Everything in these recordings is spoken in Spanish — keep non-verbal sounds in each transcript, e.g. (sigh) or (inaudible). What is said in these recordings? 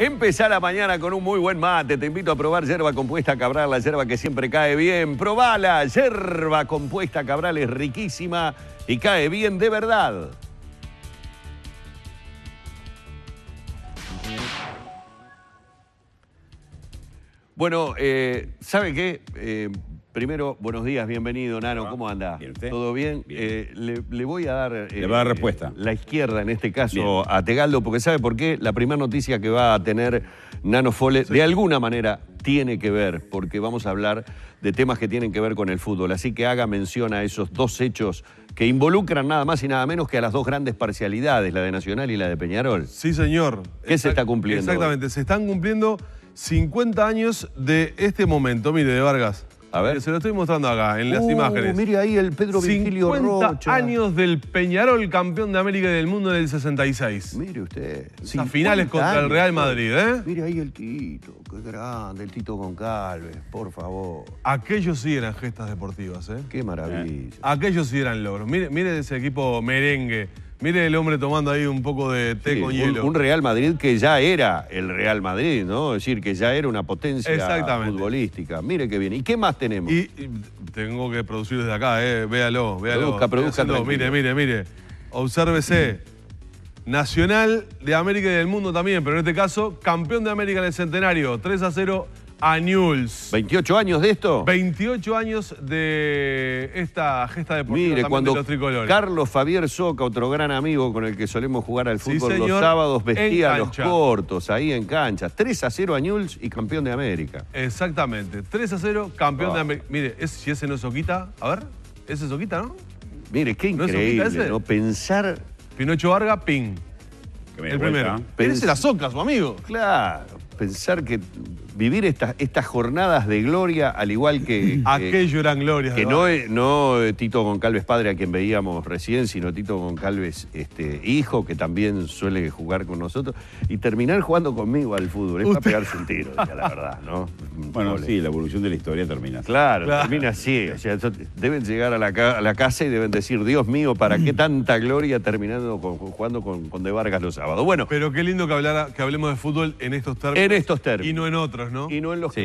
Empezar la mañana con un muy buen mate. Te invito a probar yerba compuesta cabral, la yerba que siempre cae bien. la yerba compuesta cabral es riquísima y cae bien de verdad. Bueno, eh, ¿sabe qué? Eh, Primero, buenos días, bienvenido, Nano. ¿Cómo anda? ¿Todo bien? Eh, le, voy a dar. Eh, respuesta. La izquierda, en este caso, a Tegaldo, porque ¿sabe por qué? La primera noticia que va a tener Nano Fole, de alguna manera, tiene que ver, porque vamos a hablar de temas que tienen que ver con el fútbol. Así que haga mención a esos dos hechos que involucran nada más y nada menos que a las dos grandes parcialidades, la de Nacional y la de Peñarol. Sí, señor. ¿Qué se está cumpliendo? Exactamente, se están cumpliendo 50 años de este momento. Mire, de Vargas. A ver. Se lo estoy mostrando acá, en las uh, imágenes. Mire ahí el Pedro Virgilio 50 años del Peñarol, campeón de América y del mundo en el 66. Mire usted. Las finales contra el Real Madrid, ¿eh? Mire ahí el Tito, qué grande, el Tito Goncalves, por favor. Aquellos sí eran gestas deportivas, ¿eh? Qué maravilla. Eh, aquellos sí eran logros. mire ese equipo merengue Mire el hombre tomando ahí un poco de té con hielo. Un, Real Madrid que ya era el Real Madrid, ¿no? Es decir, que ya era una potencia futbolística. Mire qué bien. ¿Y qué más tenemos? Y, tengo que producir desde acá, eh. Véalo, véalo. Mire, mire, mire. Obsérvese. Nacional de América y del mundo también, pero en este caso, campeón de América en el centenario. 3 a 0 a ¿28 años de esto? 28 años de esta gesta deportiva Mire, cuando de Carlos Javier Soca, otro gran amigo con el que solemos jugar al fútbol los sábados, vestía los cortos ahí en cancha. 3 a 0 a y campeón de América. Exactamente. 3 a 0, campeón de ah. América. Mire, si ese no es Soquita, a ver, ese es Soquita, ¿no? Mire, qué increíble, ¿No, es ¿no? Pensar... Pinocho Varga, ping. el primero. la soca, su amigo. Claro. Pensar que vivir estas, estas jornadas de gloria, al igual que... (clears throat) Aquello eran glorias. Que no, no eh, eh, Tito Goncalves padre, a quien veíamos recién, sino Tito Goncalves este, hijo, que también suele jugar con nosotros, y terminar jugando conmigo al fútbol. Es para pegarse un tiro, la verdad, ¿no? (laughs) Bueno, sí, la evolución de la historia termina. Claro, termina así. O sea, deben llegar a la, casa y deben decir, Dios mío, ¿para qué (clears throat) tanta gloria terminando con, jugando con, con De Vargas los sábados? Bueno. Pero qué lindo que, hablara, que hablemos de fútbol en estos términos. En estos términos. Y no en otros. Y no en los que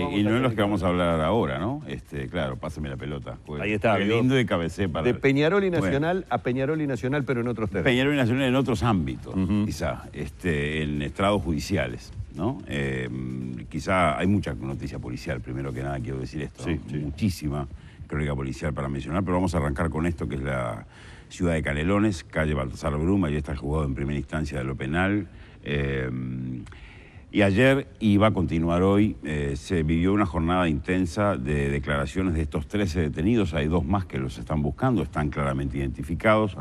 vamos a hablar ahora, ¿no? Este, claro, pásame la pelota. Ahí está. lindo cabecé para. De Peñarol y Nacional a Peñarol y Nacional, pero en otros temas. Peñarol y Nacional en otros ámbitos, quizá, este, en estrados judiciales. ¿no? Em, quizá hay mucha noticia policial, primero que nada quiero decir esto, muchísima crónica policial para mencionar, pero vamos a arrancar con esto que es la ciudad de Calelones, calle Baltasar Bruma, y está jugado en primera instancia de lo penal. Eh, y ayer y va a continuar hoy, eh, se vivió una jornada intensa de declaraciones de estos 13 detenidos, hay dos más que los están buscando, están claramente identificados,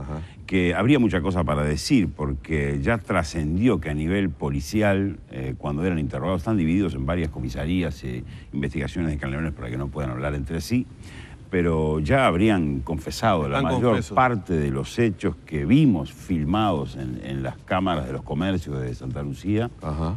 que habría mucha cosa para decir, porque ya trascendió que a nivel policial, eh, cuando eran interrogados, están divididos en varias comisarías e investigaciones de canleones para que no puedan hablar entre sí pero ya habrían confesado la mayor parte de los hechos que vimos filmados en, las cámaras de los comercios de Santa Lucía.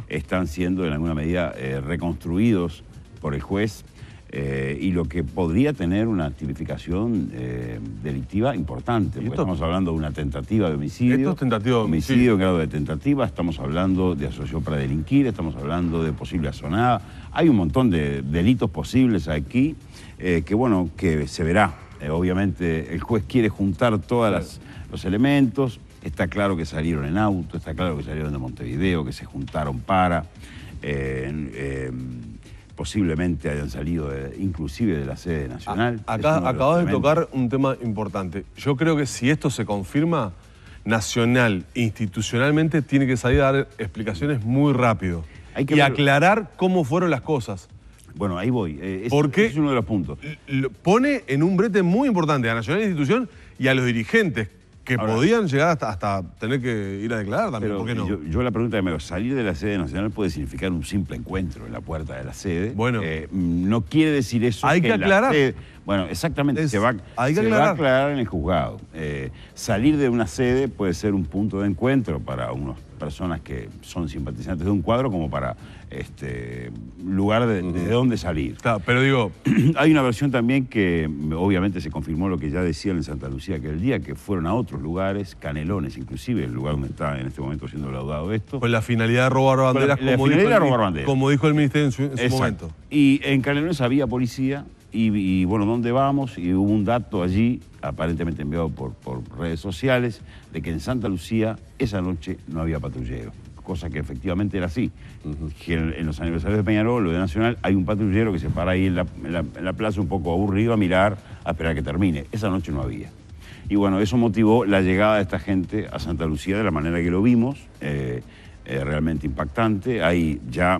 Están siendo en alguna medida eh, reconstruidos por el juez eh, y lo que podría tener una tipificación eh, delictiva importante. estamos hablando de una tentativa de homicidio. Esto es homicidio. en grado de tentativa, estamos hablando de asociación para delinquir, estamos hablando de posible asonada. Hay un montón de delitos posibles aquí eh, que, bueno, que se verá. obviamente el juez quiere juntar todos los elementos. Está claro que salieron en auto, está claro que salieron de Montevideo, que se juntaron para. Em, posiblemente hayan salido inclusive de la sede nacional. acá acabas de tocar un tema importante. Yo creo que si esto se confirma, Nacional institucionalmente tiene que salir a dar explicaciones muy rápido y aclarar cómo fueron las cosas. Bueno, ahí voy. Eh, Porque uno de los puntos. Pone en un brete muy importante a Nacional e Institución y a los dirigentes que podían llegar hasta, tener que ir a declarar también, ¿por qué no? Yo, la pregunta que me hago, salir de la sede nacional puede significar un simple encuentro en la puerta de la sede. Bueno. Eh, no quiere decir eso. Hay que, aclarar. Bueno, exactamente, se, va, a aclarar en el juzgado. Eh, salir de una sede puede ser un punto de encuentro para unas personas que son simpatizantes de un cuadro como para este lugar de, dónde salir. pero digo... (clears throat) hay una versión también que obviamente se confirmó lo que ya decían en Santa Lucía aquel día, que fueron a otros lugares, Canelones inclusive, el lugar donde está en este momento siendo laudado esto. Con la finalidad de robar banderas, como, dijo el, robar ministerio en su momento. Y en Canelones había policía, y, bueno, ¿dónde vamos? Y hubo un dato allí, aparentemente enviado por, por redes sociales, de que en Santa Lucía esa noche no había patrullero cosa que efectivamente era así. en, los aniversarios de Peñarol lo de Nacional hay un patrullero que se para ahí en la, plaza un poco aburrido a mirar, a esperar que termine. Esa noche no había. Y bueno, eso motivó la llegada de esta gente a Santa Lucía de la manera que lo vimos. Eh, eh, realmente impactante. Hay ya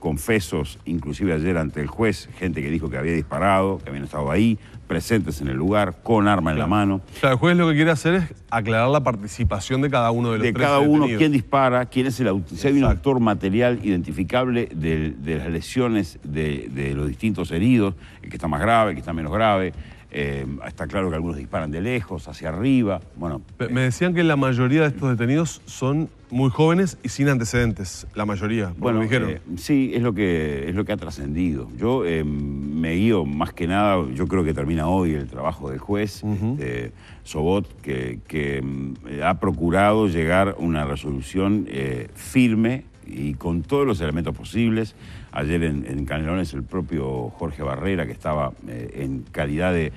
confesos, inclusive ayer ante el juez, gente que dijo que había disparado, que habían estado ahí, presentes en el lugar, con arma en la mano. O sea, el juez lo que quiere hacer es aclarar la participación de cada uno de los De cada uno, quién dispara, quién es el autor, si hay un actor material identificable de, las lesiones de, de, los distintos heridos, el que está más grave, el que está menos grave. Eh, está claro que algunos disparan de lejos, hacia arriba. Bueno, Me decían que la mayoría de estos detenidos son muy jóvenes y sin antecedentes, la mayoría. Bueno, dijeron. Eh, sí, es lo que, es lo que ha trascendido. Yo eh, me guío más que nada, yo creo que termina hoy el trabajo del juez este, Sobot, que, mm, ha procurado llegar a una resolución firme y con todos los elementos posibles. Ayer en, Canelones el propio Jorge Barrera, que estaba eh, en calidad de,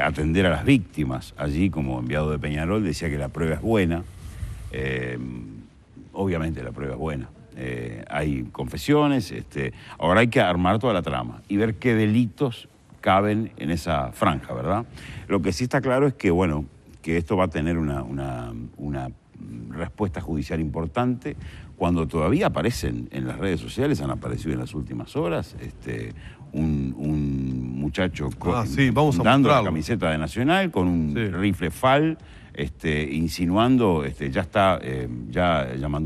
atender a las víctimas allí como enviado de Peñarol, decía que la prueba es buena. Eh, obviamente la prueba es buena. Eh, hay confesiones, este, ahora hay que armar toda la trama y ver qué delitos caben en esa franja, ¿verdad? Lo que sí está claro es que, bueno, que esto va a tener una respuesta judicial importante, cuando todavía aparecen en las redes sociales, han aparecido en las últimas horas, este, un, muchacho ah, con dando la camiseta de Nacional con un rifle fal, este, insinuando, este, ya está, eh, ya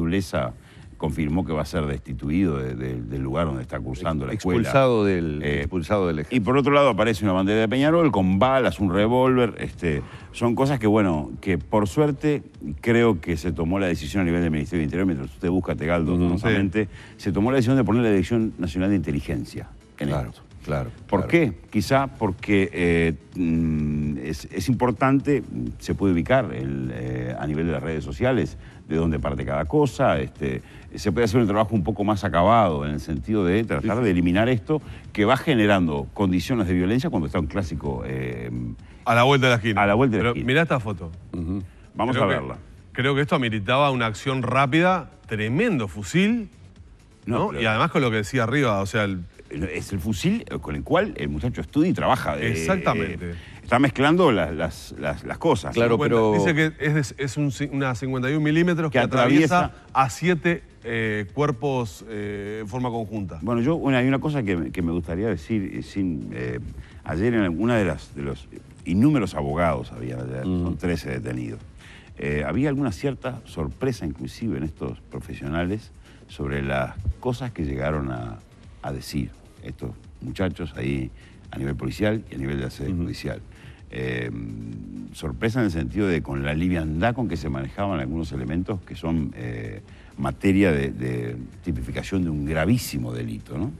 lesa confirmó que va a ser destituido del lugar donde está cursando la escuela. Expulsado del, eh, expulsado del ejército. Y por otro lado aparece una bandera de Peñarol con balas, un revólver. Este, son cosas que, bueno, que por suerte creo que se tomó la decisión a nivel del Ministerio de Interior, mientras usted busca Tegaldo, no se tomó la decisión de poner la Dirección Nacional de Inteligencia en claro. Claro. ¿Por qué? Quizá porque eh, mm, es, importante, se puede ubicar eh, a nivel de las redes sociales de dónde parte cada cosa, este, se puede hacer un trabajo un poco más acabado en el sentido de tratar de eliminar esto que va generando condiciones de violencia cuando está un clásico... Eh, a la vuelta de la esquina. A la vuelta de la Pero Mirá esta foto. Vamos a verla. creo que esto ameritaba una acción rápida, tremendo fusil, ¿no? Y además con lo que decía arriba, o sea, el es el fusil eh, con el cual el muchacho estudia y trabaja. Eh, Exactamente. Eh, está mezclando las, cosas. Claro, pero... Dice que es, es una 51 milímetros que, atraviesa, a siete cuerpos en forma conjunta. Bueno, yo hay una cosa que, me gustaría decir. Sin, ayer en alguna de las... De los innúmeros abogados había mm. son 13 detenidos. había alguna cierta sorpresa inclusive en estos profesionales sobre las cosas que llegaron a decir estos muchachos ahí a nivel policial y a nivel de la sede judicial. Em, sorpresa en el sentido de con la liviandad con que se manejaban algunos elementos que son eh, materia de, tipificación de un gravísimo delito. ¿no?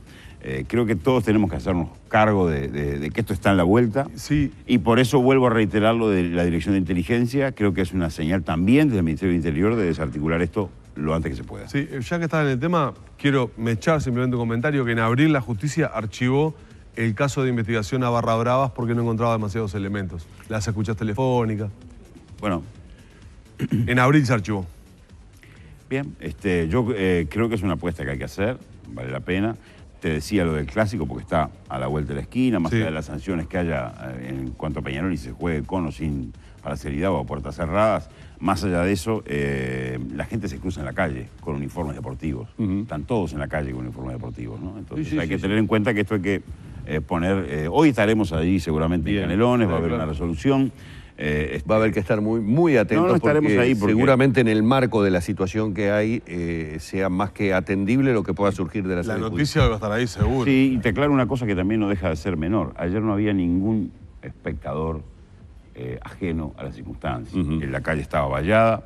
Eh, creo que todos tenemos que hacernos cargo de, que esto está en la vuelta. Sí. Y por eso vuelvo a reiterar lo de la Dirección de Inteligencia. Creo que es una señal también desde el Ministerio del Interior de desarticular esto lo antes que se pueda. Sí, eh, ya que estaba en el tema, quiero echar simplemente un comentario que en abril la justicia archivó el caso de investigación a Barra Bravas porque no encontraba demasiados elementos. Las escuchas telefónicas. Bueno. (clears throat) En abril se archivó. Bien, este, yo eh, creo que es una apuesta que hay que hacer, vale la pena. Te decía lo del clásico porque está a la vuelta de la esquina, más allá de las sanciones que haya eh, en cuanto a Peñarol y se juegue con o sin seriedad o a puertas cerradas. Más allá de eso, eh, la gente se cruza en la calle con uniformes deportivos. Están todos en la calle con uniformes deportivos, ¿no? Entonces hay que tener en cuenta que esto hay que eh, poner... Eh, hoy estaremos allí seguramente en Canelones, va a haber una resolución. Este, va a haber que estar muy, muy atentos. No, estaremos porque ahí porque... seguramente en el marco de la situación que hay sea más que atendible lo que pueda surgir de la La noticia va a estar ahí seguro. Sí, y te aclaro una cosa que también no deja de ser menor. Ayer no había ningún espectador eh, ajeno a las circunstancias. La calle estaba vallada,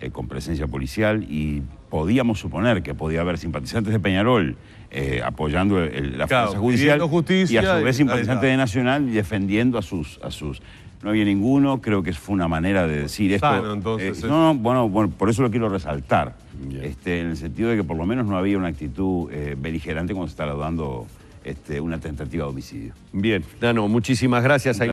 eh, con presencia policial, y podíamos suponer que podía haber simpatizantes de Peñarol eh, apoyando la fuerza judicial justicia, y a su vez simpatizantes de Nacional defendiendo a sus, a sus no había ninguno, creo que fue una manera de decir esto. no, bueno, por eso lo quiero resaltar, este, en el sentido de que por lo menos no había una actitud beligerante cuando se estaba dando este, una tentativa de homicidio. Bien, Nano, muchísimas gracias.